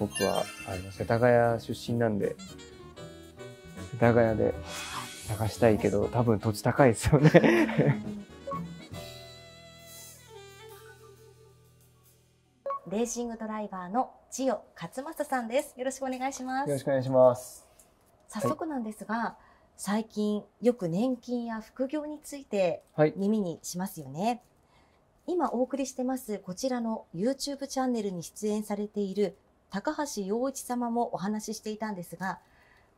僕はあの世田谷出身なんで世田谷で探したいけど多分土地高いですよね レーシングドライバーの千代勝正さんですよろしくお願いしますよろしくお願いします早速なんですが、はい、最近よく年金や副業について耳にしますよね、はい、今お送りしてますこちらの YouTube チャンネルに出演されている高橋陽一様もお話ししていたんですが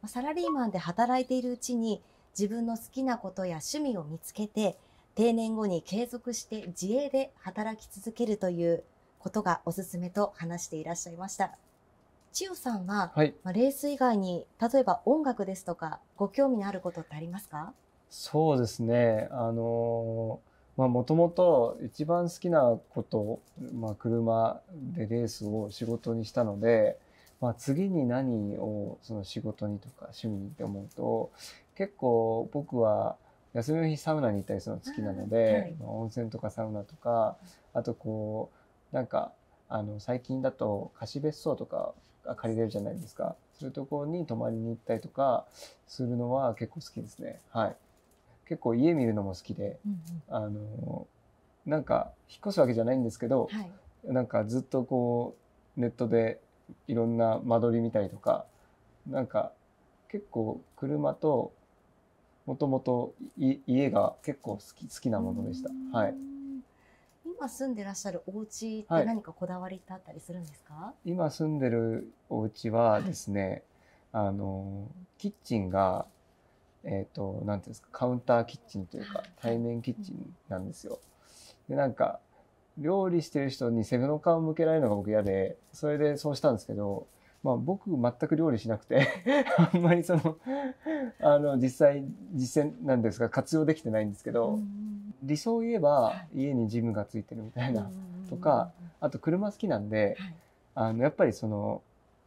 サラリーマンで働いているうちに自分の好きなことや趣味を見つけて定年後に継続して自営で働き続けるということがおすすめと話していらっしゃいました。千代さんは、はい、まあ、レース以外に例えば音楽ですとかご興味のあることってありますかそうですねあのーもともと一番好きなこと、まあ、車でレースを仕事にしたので、まあ、次に何をその仕事にとか趣味にって思うと結構僕は休みの日サウナに行ったりするの好きなので、はい、温泉とかサウナとかあとこうなんかあの最近だと貸別荘とか借りれるじゃないですかそういうところに泊まりに行ったりとかするのは結構好きですねはい。結構家見るのも好きで、うんうん、あのなんか引っ越すわけじゃないんですけど、はい、なんかずっとこうネットでいろんな間取り見たりとかなんか結構車ともともと家が結構好き好きなものでした。はい。今住んでらっしゃるお家って何かこだわりってあったりするんですか？はい、今住んでるお家はですね、はい、あのキッチンがえっ、ー、と、なんていうんですか、カウンターキッチンというか、対面キッチンなんですよ。で、なんか、料理してる人に背中を向けられるのが僕嫌で、それでそうしたんですけど、まあ僕全く料理しなくて あんまりそのあの、実際、実践なんですが、活用できてないんですけど、理想を言えば家にジムがついてるみたいなとか、あと車好きなんで、あの、やっぱりその、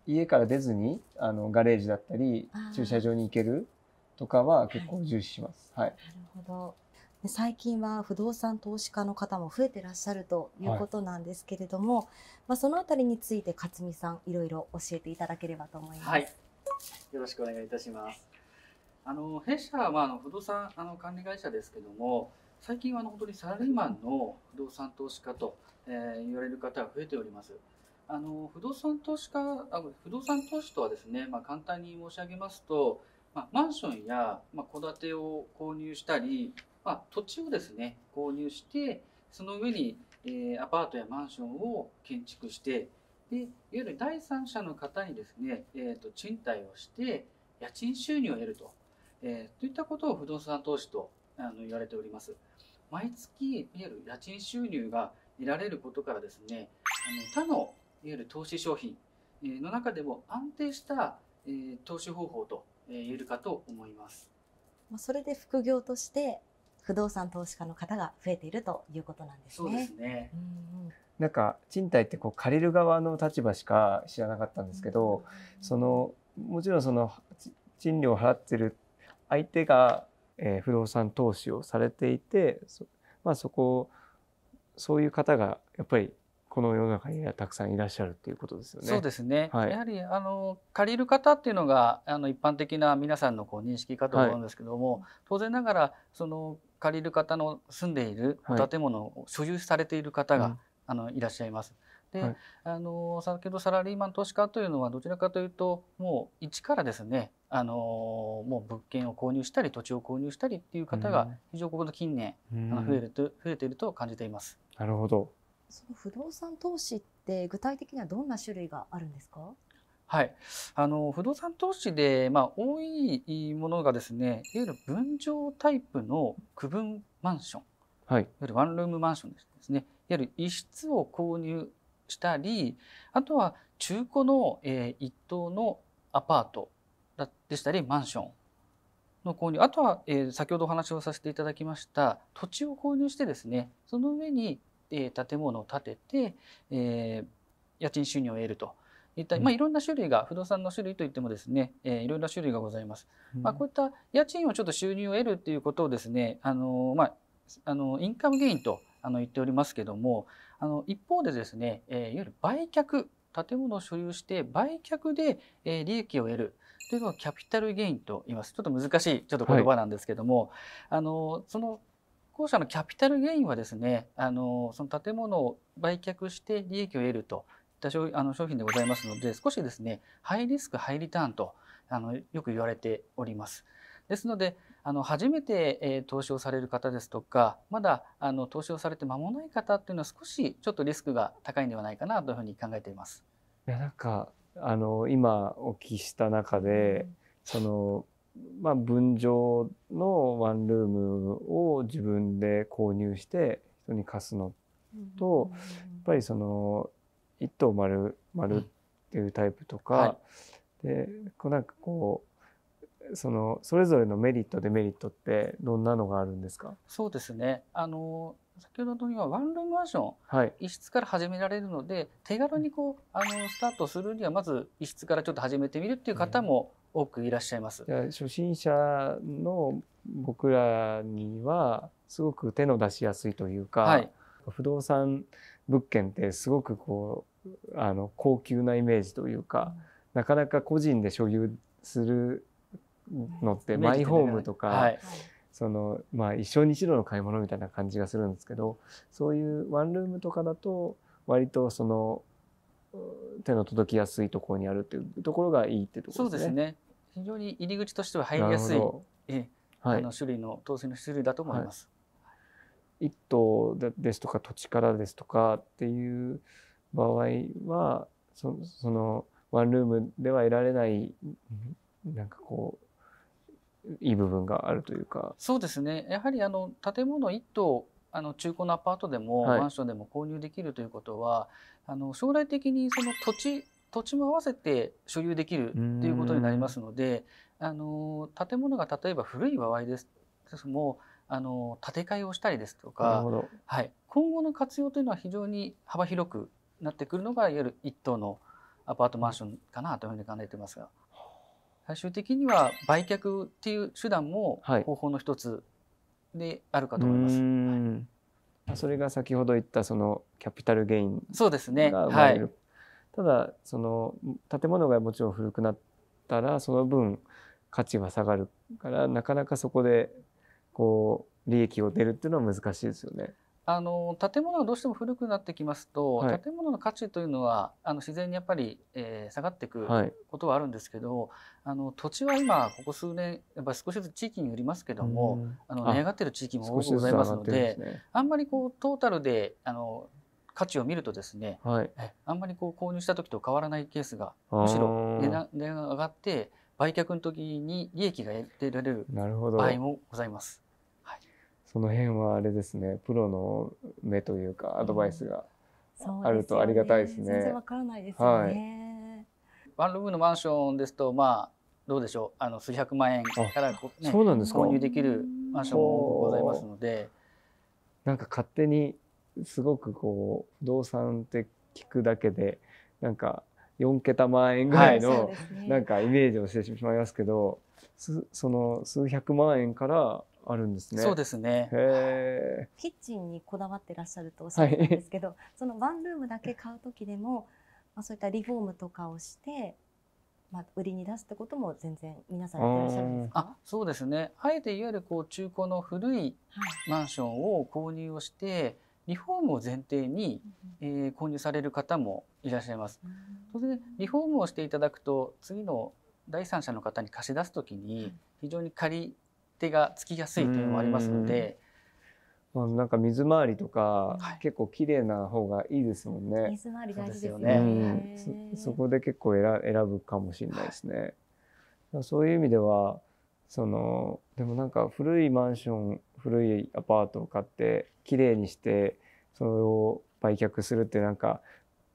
家から出ずにあのガレージだったり駐車場に行けるとかは結構重視します。はい、なるほど最近は不動産投資家の方も増えてらっしゃるということなんですけれども、はい、まあ、そのあたりについて勝美さんいろいろ教えていただければと思います。はい、よろしくお願いいたします。あの弊社は、まあ、あの不動産あの管理会社ですけれども最近はあの本当にサラリーマンの不動産投資家と、えー、言われる方が増えております。あの不動産投資家あ不動産投資とはですね、まあ、簡単に申し上げますとまあ、マンションや戸、まあ、建てを購入したり、まあ、土地をですね購入してその上に、えー、アパートやマンションを建築してでいわゆる第三者の方にですね、えーと、と賃貸をして家賃収入を得ると,、えー、といったことを不動産投資とあの言われております。毎月いわゆる家賃収入が得られることからですねあの他のいわゆる投資商品の中でも安定した、えー、投資方法と言えるかと思います。それで副業として不動産投資家の方が増えているということなんですね。そうですね。うんうん、なんか賃貸ってこう借りる側の立場しか知らなかったんですけど、そのもちろんその賃料を払ってる相手が、えー、不動産投資をされていて、そまあそこそういう方がやっぱりこの世の中にはたくさんいらっしゃるっていうことですよね。そうですね。はい、やはりあの借りる方っていうのがあの一般的な皆さんのこう認識かと思うんですけども、はい、当然ながらその借りる方の住んでいる建物を所有されている方が、はい、あのいらっしゃいます。で、はい、あの先ほどサラリーマン投資家というのはどちらかというともう一からですねあのもう物件を購入したり土地を購入したりっていう方が非常にここの近年、うん、あの増えると増えていると感じています。なるほどその不動産投資って具体的にはどんな種類があるんですかはい、あの不動産投資で、まあ、多いものがですねいわゆる分譲タイプの区分マンション、はい、いわゆるワンルームマンションですねいわゆる一室を購入したりあとは中古の、えー、一棟のアパートでしたりマンションの購入あとは、えー、先ほどお話をさせていただきました土地を購入してですねその上にえー、建物を建てて、えー、家賃収入を得ると。いった、まあ、いろんな種類が不動産の種類といってもですね、えー、いろんな種類がございます。まあ、こういった家賃をちょっと収入を得るということをですね、あのまああのインカムゲインとあの言っておりますけども、あの一方でですね、えー、いわゆる売却建物を所有して売却で、えー、利益を得るというのをキャピタルゲインと言いますちょっと難しいちょっと言葉なんですけども、はい、あのその後者のキャピタルゲインはですねあのその建物を売却して利益を得るといった商あの商品でございますので少しですねハイリスクハイリターンとあのよく言われております。ですのであの初めて、えー、投資をされる方ですとかまだあの投資をされて間もない方っていうのは少しちょっとリスクが高いんではないかなというふうに考えています。いやなんかあの今お聞きした中で、うん、そのまあ、分譲のワンルームを自分で購入して人に貸すのと、やっぱりその一棟丸丸っていうタイプとか、はい、でこうなんかこうそのそれぞれのメリットデメリットってどんなのがあるんですかそうですねあの先ほどのようワンルームマンション、はい、一室から始められるので手軽にこうあのスタートするにはまず一室からちょっと始めてみるっていう方も、うん多くいらっしゃいます。初心者の僕らにはすごく手の出しやすいというか、はい、不動産物件ってすごくこうあの高級なイメージというか、なかなか個人で所有するのってマイホームとか、そのまあ一生に一度の買い物みたいな感じがするんですけどそういうワンルームとかだと割とその手の届きやすいところにあるっていうところがいいってところですね。そうですね非常に入り口としては入りやすい、えはい、あの種類の当選の種類だと思います。はい、棟ですとか土地からですとかっていう場合はそそのワンルームでは得られないなんかこういい部分があるというかそうですねやはりあの建物1棟あの中古のアパートでもマンションでも購入できるということは、はい、あの将来的にその土地土地も合わせて所有できるということになりますのであの建物が例えば古い場合ですもあの建て替えをしたりですとか、はい、今後の活用というのは非常に幅広くなってくるのがいわゆる一棟のアパートマンションかなというふうに考えてますが最終的には売却っていう手段も方法の一つであるかと思います。はいそれが先ほど言ったそのキャピタルゲインが生まれる、ねただその建物がもちろん古くなったらその分価値は下がるからなかなかそこでこう利益を出るっていうのは難しいですよね。あの建物がどうしても古くなってきますと、はい、建物の価値というのはあの自然にやっぱり、えー、下がっていくことはあるんですけど、はい、あの土地は今ここ数年やっぱ少しずつ地域によりますけどもあの値上がってる地域も多くございますので、ね、あんまりこうトータルであの価値を見るとですね、はい、あんまりこう購入した時と変わらないケースがむしろ値段が上がって売却の時に利益が得られる場合もございます。はい、その辺はあれですねプロの目というかアドバイスがあるとありがたいですね。すね全然わからないですよね、はい、ワンルームのマンションですとまあどうでしょうあの数百万円からね、そうなんですか購入できるマンションもございますので。なんか勝手にすごくこう不動産って聞くだけでなんか4桁万円ぐらいのなんかイメージをしてしまいますけど、はいね、その数百万円からあるんですね。そうですね。キッチンにこだわってらっしゃるとおっしゃるんですけど、はい、そのワンルームだけ買う時でも、まあそういったリフォームとかをして、まあ売りに出すってことも全然皆さんやってらっしゃるんですか。そうですね。あえていわゆるこう中古の古いマンションを購入をして。はいリフォームを前提に、えー、購入される方もいらっしゃいます。当然、リフォームをしていただくと次の第三者の方に貸し出すときに非常に借り手がつきやすいというのもありますので。まあ、なんか水回りとか、はい、結構綺麗な方がいいですもんね。水回り大事ですよね。うん、そそこで結構選ぶかもしれないですね。はい、そういう意味ではそのでもなんか古いマンション古いアパートを買ってきれいにしてそれを売却するってなんか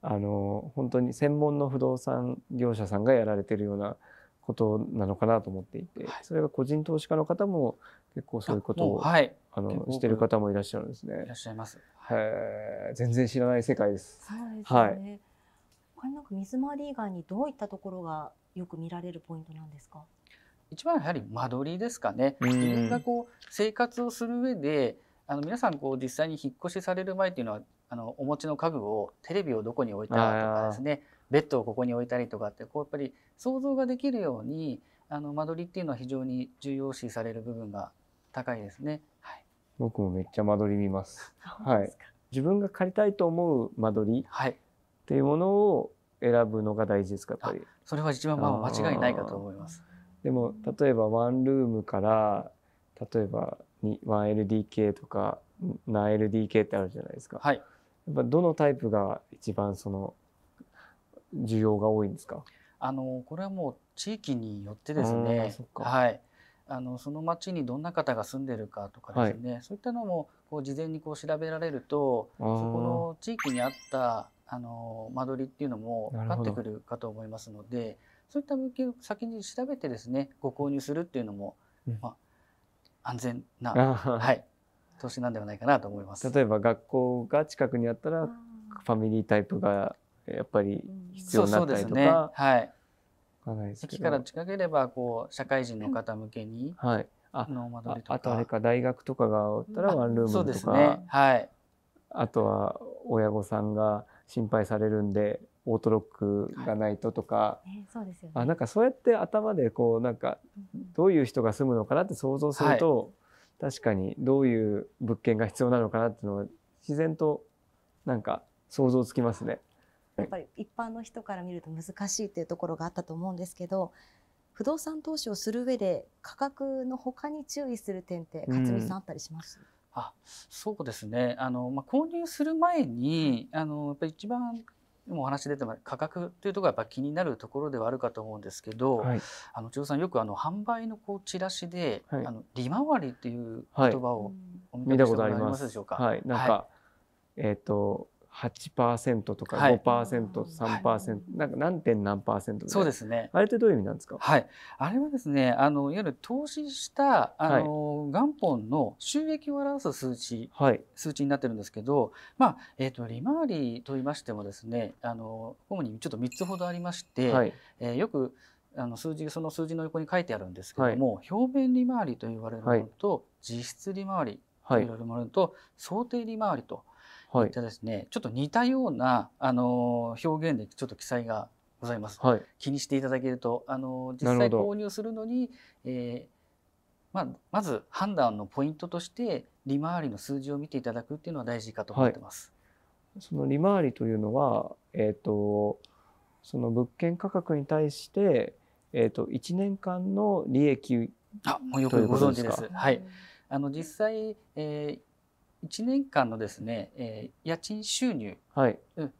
あの本当に専門の不動産業者さんがやられてるようなことなのかなと思っていて、はい、それが個人投資家の方も結構そういうことを、はい、あのしてる方もいらっしゃるんですね。いらっしゃいます。はい、全然知らない世界です。そうですね。はい、これなんか水回り以外にどういったところがよく見られるポイントなんですか。一番やはり間取りですかね。自分がこう生活をする上であの皆さんこう実際に引っ越しされる前というのはあのお持ちの家具をテレビをどこに置いたとかですねベッドをここに置いたりとかってこうやっぱり想像ができるようにあの間取りっていうのは非常に重要視される部分が高いですね。はい、僕もめっちゃ間取り見ます。はい。自分が借りたいと思う間取りっていうものを選ぶのが大事ですかやい、ぱそれは一番まあ間違いないかと思います。でも例えばワンルームから例えば 1LDK とか 7LDK ってあるじゃないですか、はい、やっぱどのタイプが一番その需要が多いんですかあのこれはもう地域によってですね、はい、あのその町にどんな方が住んでるかとかですね、はい、そういったのもこう事前にこう調べられるとそこの地域にあったあの間取りっていうのも分かってくるかと思いますのでそういった物件を先に調べてですねご購入するっていうのも、うん、まあ、安全な、はい、投資なんではないかなと思います。例えば学校が近くにあったらファミリータイプがやっぱり必要になったりとか、ね、はい駅から近ければこう社会人の方向けに、はい、あとかあとあれか大学とかがおったらワンルームとか、そうですねはい、あとは親御さんが心配されるんでオートロックがないととか、あなんかそうやって頭でこうなんかどういう人が住むのかなって想像すると、はい、確かにどういう物件が必要なのかなっていうのは自然となんか想像つきますね。やっぱり一般の人から見ると難しいっていうところがあったと思うんですけど不動産投資をする上で価格のほかに注意する点って勝見さんあったりします、うんあそうですねあの、まあ、購入する前にあのやっぱり一番もお話出てます価格というところがやっぱ気になるところではあるかと思うんですけど、はい、あの千代さんよくあの販売のこうチラシで、はい、あの利回りという言葉をお見たことありますでしょうか。はい、なんか、えっ、ー、と8%とか5%、はい、3%、はい、なんか何点何パーセントそうですね。あれってどういう意味なんですか。はい、あれはですね、あのいわゆる投資したあの、はい、元本の収益を表す数値、はい、数値になってるんですけど、まあえっ、ー、と利回りと言いましてもですね、あの主にちょっと3つほどありまして、はい、えー、よくあの数字その数字の横に書いてあるんですけども、はい、表面利回りと言われるものと、実質利回りといわれるものと、想定利回りとはい、でですねちょっと似たようなあの表現でちょっと記載がございます、はい、気にしていただけるとあの実際購入するのに、えーまあ、まず判断のポイントとして利回りの数字を見ていただくっていうのは大事かと思ってます。はい、その利回りというのは、えーと、その物件価格に対して、えーと、一年間の利益あもうよくご存知です。はい、あの実際、えー1年間のですね、えー、家賃収入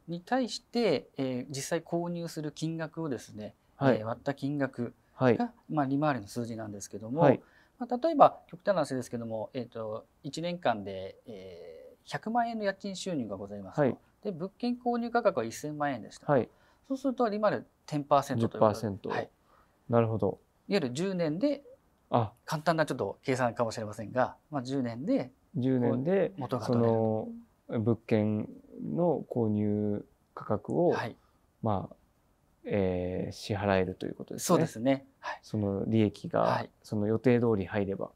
に対して、はい、えー、実際購入する金額をですね、はい、えー、割った金額が、はい、まあ、利回りの数字なんですけども、はい、まあ、例えば極端な話ですけども、えーと、と1年間で、えー、100万円の家賃収入がございますと、で物件購入価格は1000万円でした、はい、そうすると利回り10%ということで、はい、なるほどいわゆる10年であ簡単なちょっと計算かもしれませんが、まあ、10年で10年でその物件の購入価格を、はい、まあえー、支払えるということですね。そうですね。はい、その利益が、その予定通り入れば、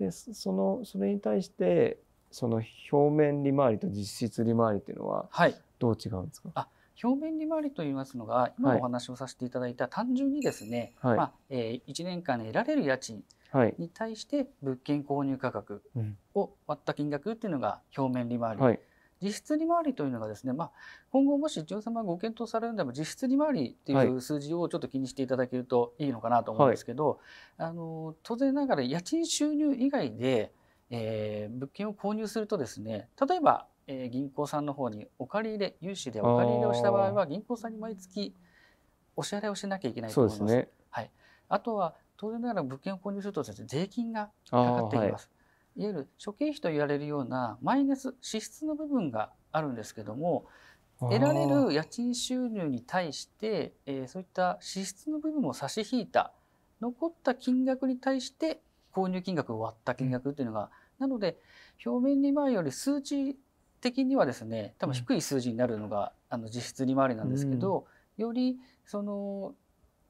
でそのそれに対してその表面利回りと実質利回りというのはどう違うんですか。はい、あ表面利回りと言いますのが今お話をさせていただいた単純にですね、はいまあえー、1年間で得られる家賃に対して物件購入価格を割った金額っていうのが表面利回り、はい、実質利回りというのがですね、まあ、今後もし代様がご検討されるんでも実質利回りっていう数字をちょっと気にしていただけるといいのかなと思うんですけど、はい、あの当然ながら家賃収入以外で、えー、物件を購入するとですね例えば、えー、銀行さんの方にお借り入れ融資でお借り入れをした場合は銀行さんに毎月お支払いをしなきゃいけないと思います。すね、はい、あとは当然ながら物件を購入するとですね税金がかかってきます、はい、いわゆる諸経費と言われるようなマイナス支出の部分があるんですけども得られる家賃収入に対して、えー、そういった支出の部分を差し引いた残った金額に対して購入金額を割った金額というのが、うん、なので表面利回りより数値的にはですね多分低い数字になるのが、うん、あの実質利回りなんですけど、うん、よりその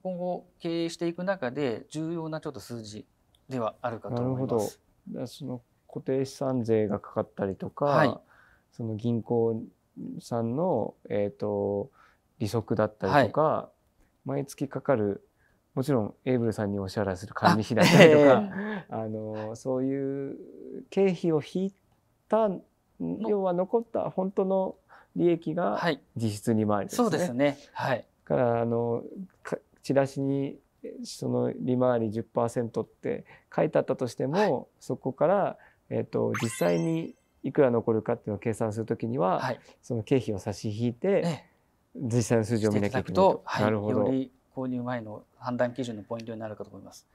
今後経営していく中で重要なちょっと数字ではあるかと思います。なるほどその固定資産税がかかったりとか、はい、その銀行さんの、えーと、利息だったりとか、はい、毎月かかるもちろんエイブルさんにお支払いする管理費だったりとかあ、あのそういう経費を引いた要は残った本当の利益が実質2回円ですね。はい、そうですね、はい、からあのチラシにその利回り10%って書いてあったとしても、はい、そこから、えーと、実際にいくら残るかっていうのを計算するときには、はい、その経費を差し引いて、ね、実際の数字を見なきゃいけないと、はい、なるほどより購入前の判断基準のポイントになるかと思います。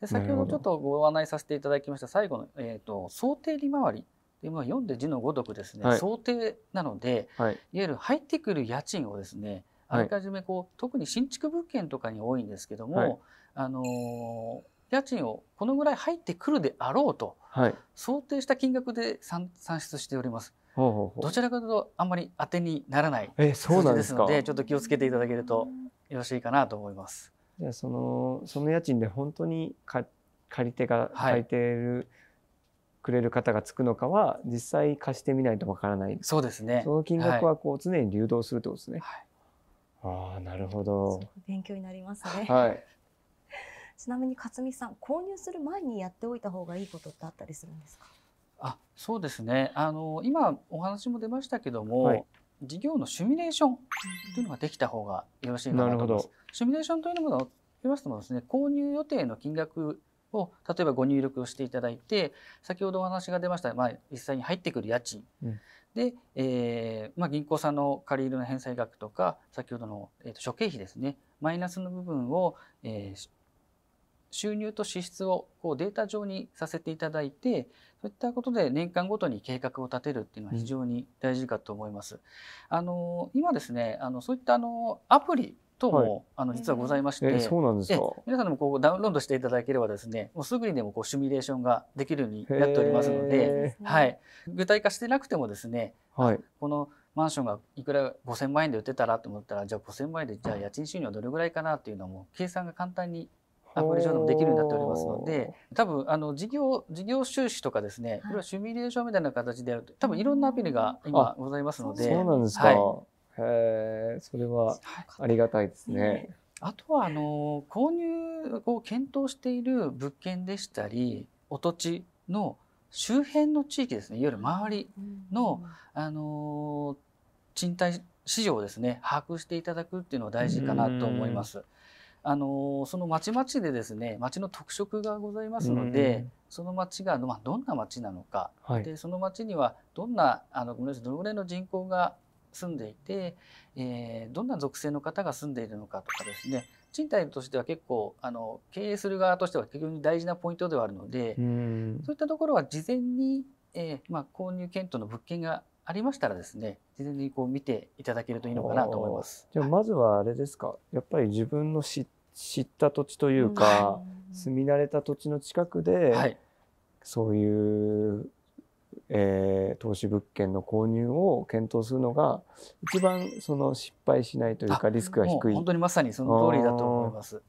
で先ほどちょっとご案内させていただきました最後の、えーと、想定利回りと読んで字のごとくですね、想定なので、い、わゆる入ってくる家賃をですねあらかじめこう、はい、特に新築物件とかに多いんですけども、はい、あの家賃をこのぐらい入ってくるであろうと、想定した金額で算算出しております。ほうほうほうどちらかというとあんまり当てにならない数字ですのでちょっと気をつけていただけるとよろしいかなと思います。じゃあそのその家賃で本当にか借り手が借りてる、はい、くれる方がつくのかは実際貸してみないとわからない。そうですね。その金額はこう常に流動するということですね。はいああ、なるほど。勉強になりますね。はい。ちなみに勝美さん、購入する前にやっておいた方がいいことってあったりするんですか。あ、そうですね。あの今お話も出ましたけども、はい、事業のシミュレーションというのができた方がよろしいかなと思います。シミュレーションというのも言いますともですね、購入予定の金額を例えばご入力をしていただいて先ほどお話が出ました、まあ、実際に入ってくる家賃、うん、で、えー、まあ、銀行さんの借り入れの返済額とか先ほどの、えー、と諸経費ですねマイナスの部分を、えー、収入と支出をこうデータ上にさせていただいてそういったことで年間ごとに計画を立てるっていうのは非常に大事かと思います。うん、あの今ですねあのそういったあのアプリ等も、あの実はございまして、そうなんですか皆さんもこうダウンロードしていただければですねもうすぐにでもこうシミュレーションができるようになっておりますので、はい、具体化してなくてもですね、はい、このマンションがいくら5,000万円で売ってたらと思ったらじゃあ5,000万円でじゃあ家賃収入はどれぐらいかなっていうのも計算が簡単にアプリ上でもできるようになっておりますので多分あの事業事業収支とかですねいろはシミュレーションみたいな形でやると多分いろんなアプリが今ございますので。そうなんですか、はいへえ、それはありがたいですね。あとはあの購入を検討している物件でしたりお土地の周辺の地域ですねいわゆる周りの,、あの賃貸市場をですね把握していただくっていうのは大事かなと思います。あのその町々でですね町の特色がございますので、その町が、まどんな町なのか、はい、でその町にはどんなあのごめんなさいどのぐらいの人口が住んでいて、えー、どんな属性の方が住んでいるのかとかですね賃貸としては結構あの経営する側としては非常に大事なポイントではあるのでそういったところは事前に、えー、まあ、購入検討の物件がありましたらですね事前にこう見ていただけるといいのかなと思います。じゃまずはあれですか、はい、やっぱり自分の知った土地というか、うん、住み慣れた土地の近くで、はい、そういうえー、投資物件の購入を検討するのが一番その失敗しないというかリスクが低い本当にまさにその通りだと思います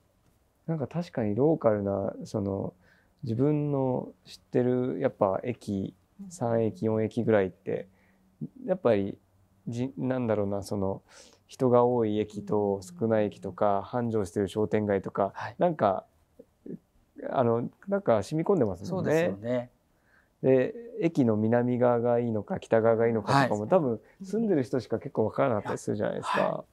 なんか確かにローカルなその自分の知ってるやっぱ駅3駅4駅ぐらいってやっぱりじなんだろうなその人が多い駅と少ない駅とか繁盛してる商店街とか、はい、なんかあのなんか染み込んでますもんね。そうですよねで駅の南側がいいのか北側がいいのかとかも、はい、多分住んでる人しか結構分からなかったりするじゃないですか。は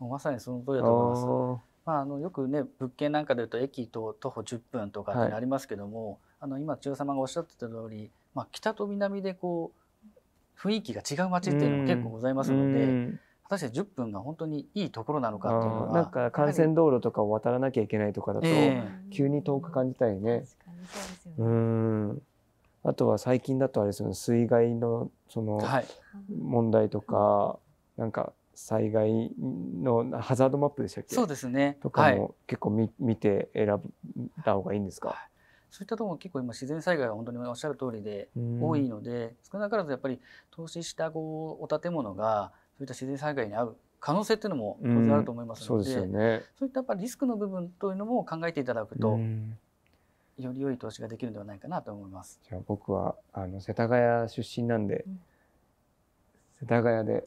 い、まさにその通りだと思います。まあ、あのよくね物件なんかでいうと駅と徒歩10分とかってありますけども、はい、あの今千代様がおっしゃってた通り、まあ、北と南でこう雰囲気が違う街っていうのも結構ございますので。果たして10分が本当にいいところなのかっていうのはなんか幹線道路とかを渡らなきゃいけないとかだと、急に遠く感じたりね。うんあとは最近だとあれですよね水害のその問題とか、はい、なんか災害のハザードマップでしたっけそうですねとかも結構み、はい、見て選んだ方がいいんですか、はい、そういったところも結構今自然災害は本当におっしゃる通りで多いので少なからずやっぱり投資したこうお建物がそういった自然災害に遭う可能性っていうのも当然あると思いますのでそうですよね、そういったやっぱりリスクの部分というのも考えていただくと、より良い投資ができるのではないかなと思います。じゃあ僕はあの世田谷出身なんで、うん、世田谷で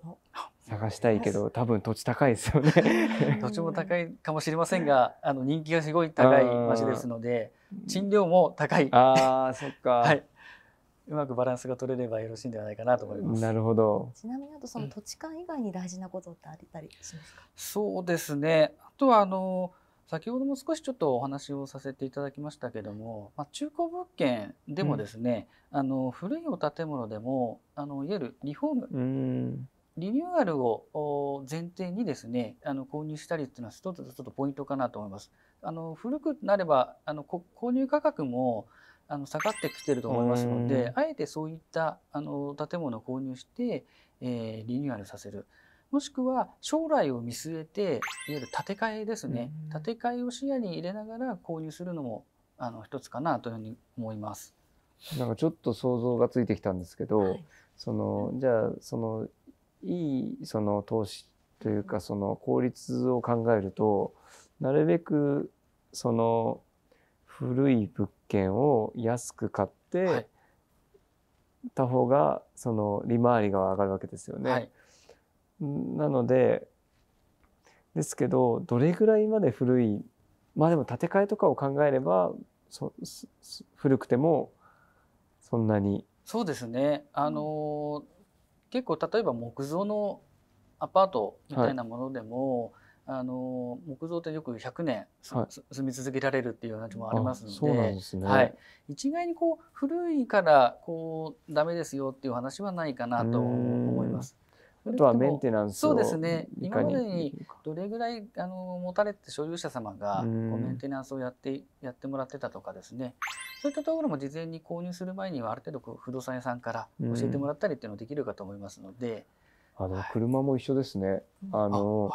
探したいけど 多分土地高いですよね 土地も高いかもしれませんが、あの人気がすごい高い町ですので、賃料も高い。ああ、そっか。はい。うまくバランスが取れればよろしいんではないかなと思います。なるほど。ちなみにあとその土地勘以外に大事なことってありたりしますか。うん、そうですね。あとはあのー先ほども少しちょっとお話をさせていただきましたけども、まあ、中古物件でもですね、うん、あの古いお建物でもあのいわゆるリフォーム、うん、リニューアルを前提にですねあの購入したりっていうのは一つちょっとポイントかなと思います。あの古くなればあの購入価格もあの下がってきてると思いますので、うん、あえてそういったあの建物を購入して、えー、リニューアルさせる。もしくは将来を見据えていわゆる建て替えですね、うん、建て替えを視野に入れながら購入するのもあの一つかなというふうに思います。なんかちょっと想像がついてきたんですけど、はい、そのじゃあそのいいその投資というかその効率を考えるとなるべくその古い物件を安く買って、はい、た方がその利回りが上がるわけですよね。はいなのでですけどどれぐらいまで古いまあでも建て替えとかを考えれば古くてもそんなに。そうですねあの結構例えば木造のアパートみたいなものでも、はい、あの木造ってよく100年、はい、住み続けられるっていう話もありますので、ね、一概にこう古いからこうダメですよっていう話はないかなと思います。あとはメンテナンスそうですね今までにどれぐらいあの持たれて所有者様がこうメンテナンスをやってやってもらってたとかですねそういったところも事前に購入する前にはある程度不動産屋さんから教えてもらったりっていうのできるかと思いますので。あの車も一緒ですね、はい、あの、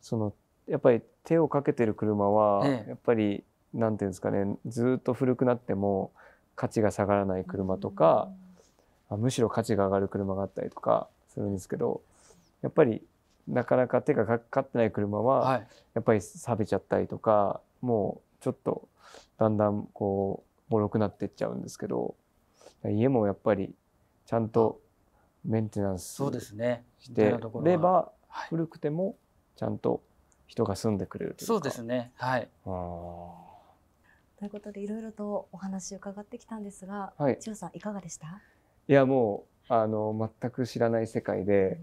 そのやっぱり手をかけてる車は、やっぱり何て言うんですかねずっと古くなっても価値が下がらない車とか、むしろ価値が上がる車があったりとかするんですけどやっぱりなかなか手がかかってない車はやっぱり錆びちゃったりとかもうちょっとだんだんこうもろくなっていっちゃうんですけど家もやっぱりちゃんとメンテナンスしてれば古くてもちゃんと人が住んでくれるというそうですねはいということでいろいろとお話伺ってきたんですが、はい、千代さんいかがでしたいやもうあの全く知らない世界で、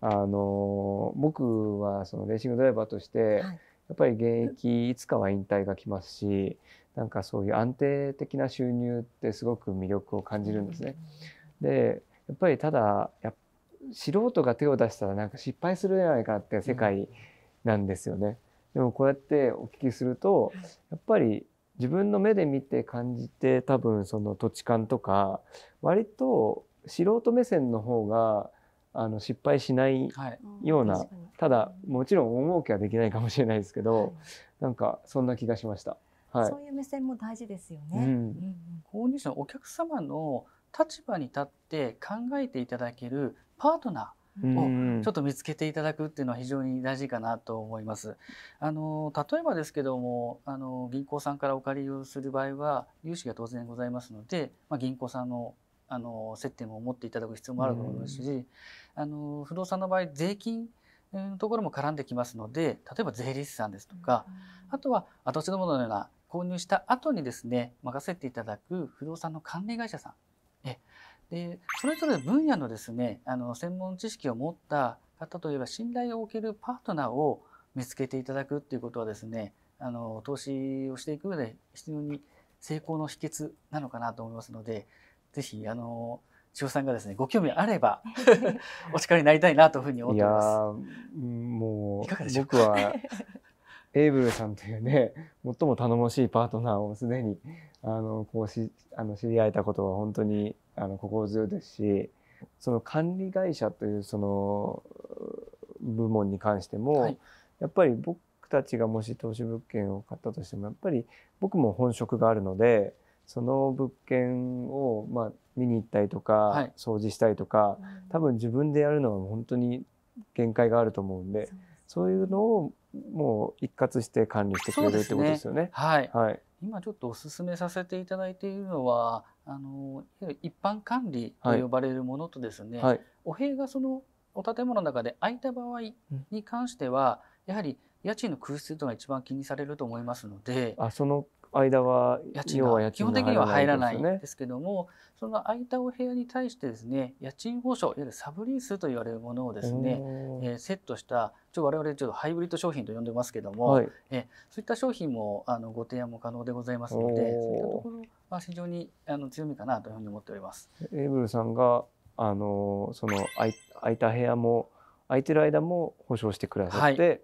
あの僕はそのレーシングドライバーとして、やっぱり現役いつかは引退が来ますしなんかそういう安定的な収入ってすごく魅力を感じるんですね。でやっぱりただ素人が手を出したらなんか失敗するんじゃないかって世界なんですよね。でもこうやってお聞きするとやっぱり自分の目で見て感じて多分その土地勘とか割と素人目線の方があの失敗しないような、はい、ただもちろん大儲けはできないかもしれないですけど、はい、なんかそんな気がしました。はい、そういう目線も大事ですよね。うん、購入者お客様の立場に立って考えていただけるパートナー。をちょっと見つけていただくっていうのは非常に大事かなと思います。あの例えばですけどもあの銀行さんからお借りをする場合は融資が当然ございますので、まあ、銀行さんのあの接点も持っていただく必要もあると思いますし、あの不動産の場合税金のところも絡んできますので例えば税理士さんですとか、あとは跡地のもののような購入した後にですね任せていただく不動産の管理会社さんえでそれぞれ分野のですねあの専門知識を持った方といえば信頼を置けるパートナーを見つけていただくということはですねあの投資をしていく上で非常に成功の秘訣なのかなと思いますのでぜひあの千代さんがですねご興味あれば お力になりたいなというふうに思っています。いもう僕はエイブルさんというね最も頼もしいパートナーをすでにあのこうしあの知り合えたことは本当にあの心強いですしその管理会社というその部門に関しても、はい、やっぱり僕たちがもし投資物件を買ったとしてもやっぱり僕も本職があるのでその物件を、まあ、見に行ったりとか、はい、掃除したりとか、多分自分でやるのは本当に限界があると思うんでそういうのをもう一括して管理してくれるってことですよね。ねはい、はい、今ちょっとお勧めさせていただいているのはあの一般管理と呼ばれるものとですね、はい、お部屋がそのお建物の中で空いた場合に関しては、うん、やはり家賃の空室というのが一番気にされると思いますのであその間は家賃は基本的には入らないですけども、その空いたお部屋に対してですね家賃保証いわゆるサブリースと言われるものをですね、えー、セットしたちょ我々ちょっとハイブリッド商品と呼んでますけども、はい、えそういった商品もあのご提案も可能でございますのでそういったところは非常にあの強みかなというふうに思っております。エイブルさんがあのその空い空いた部屋も空いてる間も保証してくださって、はい、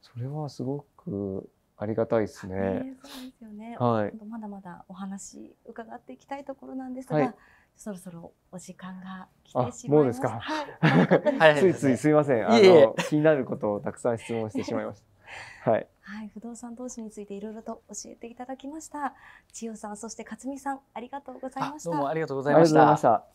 それはすごくありがたいですね。そうですよね。はい。まだまだお話伺っていきたいところなんですが、はい、そろそろお時間が来てしまいました。もうですか。はい。ついついすいません。あの気になることをたくさん質問してしまいました。はい。はい、不動産投資についていろいろと教えていただきました。千代さん、そして勝美さん、ありがとうございました。どうもありがとうございました。